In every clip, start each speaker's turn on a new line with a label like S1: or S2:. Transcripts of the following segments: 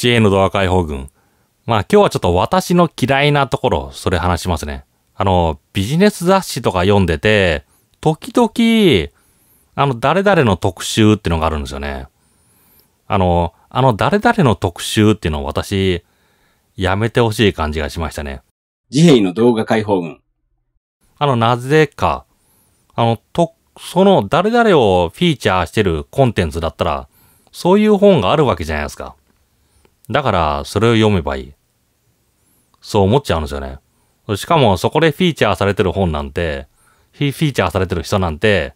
S1: 知恵のドア解放軍。まあ今日はちょっと私の嫌いなところ、それ話しますね。あの、ビジネス雑誌とか読んでて、時々、あの、誰々の特集ってのがあるんですよね。あの、あの、誰々の特集っていうのを私、やめてほしい感じがしましたね。自閉の動画解放軍。あの、なぜか、あの、と、その、誰々をフィーチャーしてるコンテンツだったら、そういう本があるわけじゃないですか。だから、それを読めばいい。そう思っちゃうんですよね。しかも、そこでフィーチャーされてる本なんて、フィーチャーされてる人なんて、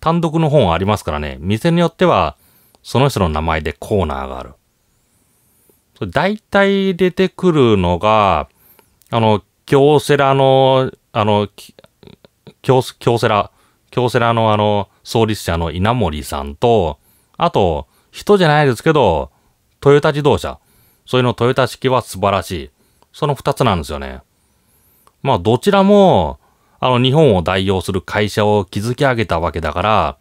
S1: 単独の本ありますからね、店によっては、その人の名前でコーナーがある。大体出てくるのが、あの、京セラの、あの、京京セラ、京セラのあの、創立者の稲森さんと、あと、人じゃないですけど、トヨタ自動車。それのトヨタ式は素晴らしい。その二つなんですよね。まあどちらも、あの日本を代表する会社を築き上げたわけだから、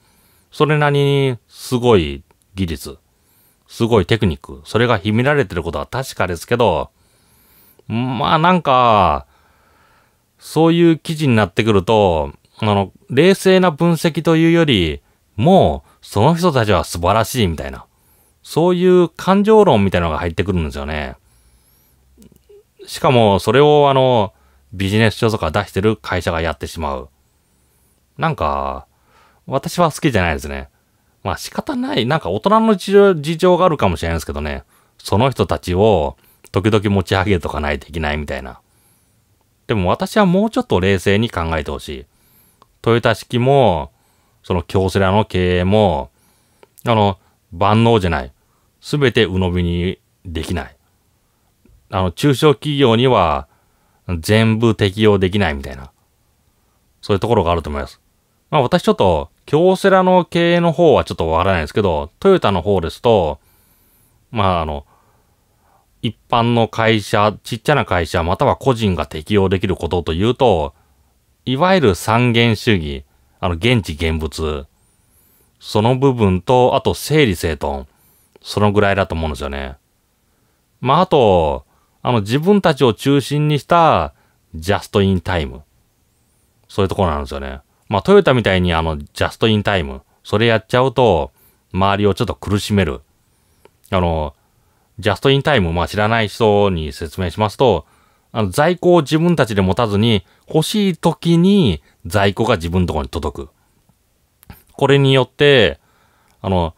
S1: それなりにすごい技術、すごいテクニック、それが秘められてることは確かですけど、まあなんか、そういう記事になってくると、あの、冷静な分析というより、もう、その人たちは素晴らしいみたいな。そういう感情論みたいなのが入ってくるんですよね。しかも、それをあの、ビジネス書とか出してる会社がやってしまう。なんか、私は好きじゃないですね。まあ仕方ない。なんか大人の事情があるかもしれないですけどね。その人たちを時々持ち上げとかないといけないみたいな。でも私はもうちょっと冷静に考えてほしい。トヨタ式も、その京セラの経営も、あの、万能じゃない。すべて鵜呑みにできない。あの、中小企業には全部適用できないみたいな。そういうところがあると思います。まあ私ちょっと、京セラの経営の方はちょっとわからないですけど、トヨタの方ですと、まああの、一般の会社、ちっちゃな会社、または個人が適用できることというと、いわゆる三元主義、あの、現地現物その部分と、あと整理整頓。そのぐらいだと思うんですよね。まあ、あと、あの自分たちを中心にしたジャストインタイム。そういうところなんですよね。まあ、トヨタみたいにあのジャストインタイム。それやっちゃうと、周りをちょっと苦しめる。あの、ジャストインタイム、まあ知らない人に説明しますと、あの在庫を自分たちで持たずに、欲しい時に在庫が自分のところに届く。これによって、あの、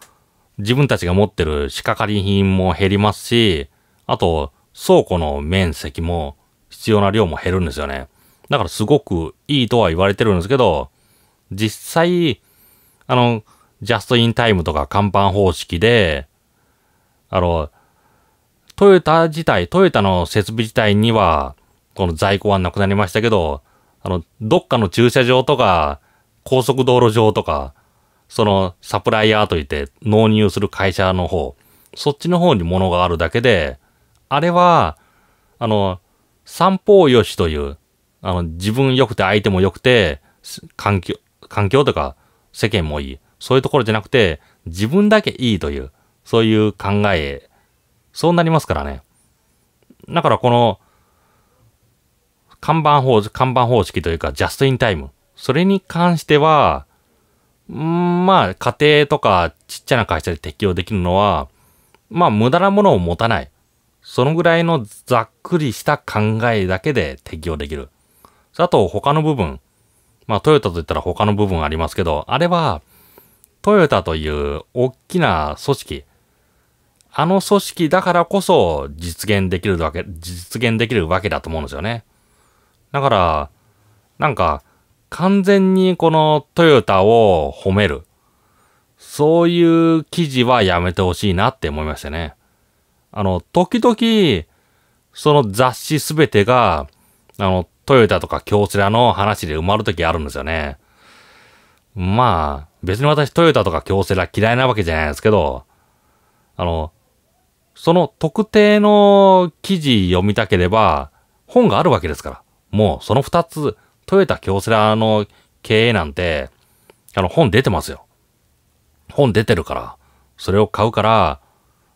S1: 自分たちが持ってる仕掛かり品も減りますし、あと、倉庫の面積も必要な量も減るんですよね。だからすごくいいとは言われてるんですけど、実際、あの、ジャストインタイムとか看板方式で、あの、トヨタ自体、トヨタの設備自体には、この在庫はなくなりましたけど、あの、どっかの駐車場とか、高速道路上とか、そのサプライヤーといって納入する会社の方、そっちの方に物があるだけで、あれは、あの、三方よしという、あの、自分良くて相手も良くて、環境、環境とか世間もいい。そういうところじゃなくて、自分だけいいという、そういう考え、そうなりますからね。だからこの、看板方看板方式というか、ジャストインタイム。それに関しては、まあ、家庭とかちっちゃな会社で適用できるのは、まあ、無駄なものを持たない。そのぐらいのざっくりした考えだけで適用できる。あと、他の部分。まあ、トヨタといったら他の部分ありますけど、あれは、トヨタという大きな組織。あの組織だからこそ実現できるわけ、実現できるわけだと思うんですよね。だから、なんか、完全にこのトヨタを褒める。そういう記事はやめてほしいなって思いましたね。あの、時々、その雑誌すべてが、あの、トヨタとか京セラの話で埋まるときあるんですよね。まあ、別に私トヨタとか京セラ嫌いなわけじゃないですけど、あの、その特定の記事読みたければ、本があるわけですから。もうその二つ、トヨタ京セラの経営なんて、あの、本出てますよ。本出てるから、それを買うから、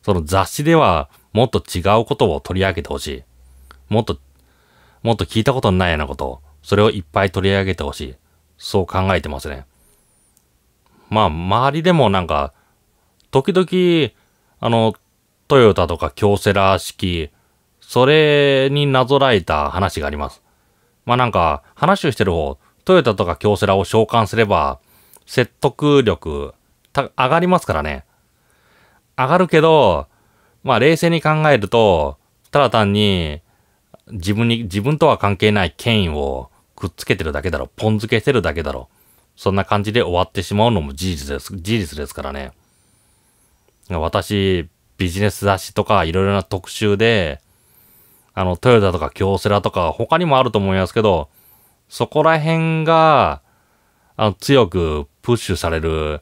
S1: その雑誌ではもっと違うことを取り上げてほしい。もっと、もっと聞いたことのないようなこと、それをいっぱい取り上げてほしい。そう考えてますね。まあ、周りでもなんか、時々、あの、トヨタとか京セラ式、それになぞらえた話があります。まあなんか、話をしてる方、トヨタとか京セラを召喚すれば、説得力、上がりますからね。上がるけど、まあ冷静に考えると、ただ単に、自分に、自分とは関係ない権威をくっつけてるだけだろ。ポン付けしてるだけだろ。そんな感じで終わってしまうのも事実です。事実ですからね。私、ビジネス雑誌とかいろいろな特集で、あの、トヨタとか京セラとか他にもあると思いますけど、そこら辺が、あの、強くプッシュされる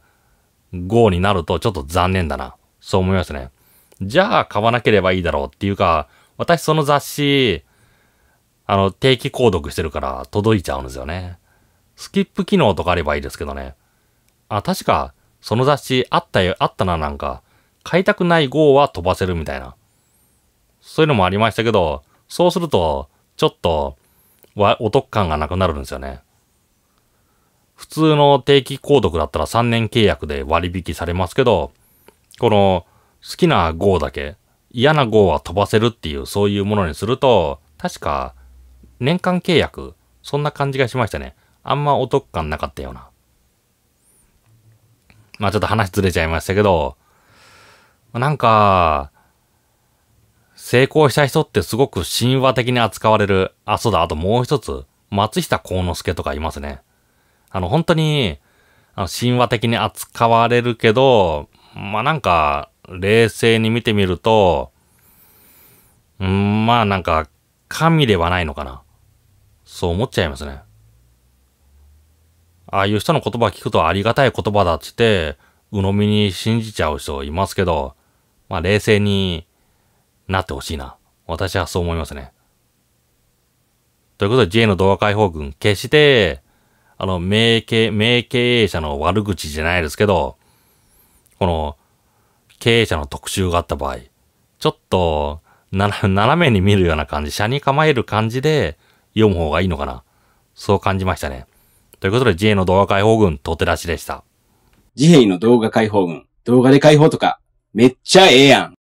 S1: 号になるとちょっと残念だな。そう思いますね。じゃあ買わなければいいだろうっていうか、私その雑誌、あの、定期購読してるから届いちゃうんですよね。スキップ機能とかあればいいですけどね。あ、確か、その雑誌あったよ、あったななんか、買いたくない号は飛ばせるみたいな。そういうのもありましたけど、そうすると、ちょっと、お得感がなくなるんですよね。普通の定期購読だったら3年契約で割引されますけど、この好きな号だけ、嫌な号は飛ばせるっていう、そういうものにすると、確か年間契約、そんな感じがしましたね。あんまお得感なかったような。まあちょっと話ずれちゃいましたけど、なんか、成功した人ってすごく神話的に扱われる、あ、そうだ、あともう一つ、松下幸之助とかいますね。あの、本当に、あの神話的に扱われるけど、まあ、なんか、冷静に見てみると、うん、まあなんか、神ではないのかな。そう思っちゃいますね。ああいう人の言葉聞くとありがたい言葉だって言って、鵜呑みに信じちゃう人いますけど、まあ冷静になってほしいな。私はそう思いますね。ということで J の動画解放軍、決して、あの、名経、名経営者の悪口じゃないですけど、この、経営者の特集があった場合、ちょっと、斜めに見るような感じ、車に構える感じで読む方がいいのかな。そう感じましたね。ということで J の動画解放軍、とてらしでした。自閉の動画解放軍、動画で解放とか、めっちゃええやん。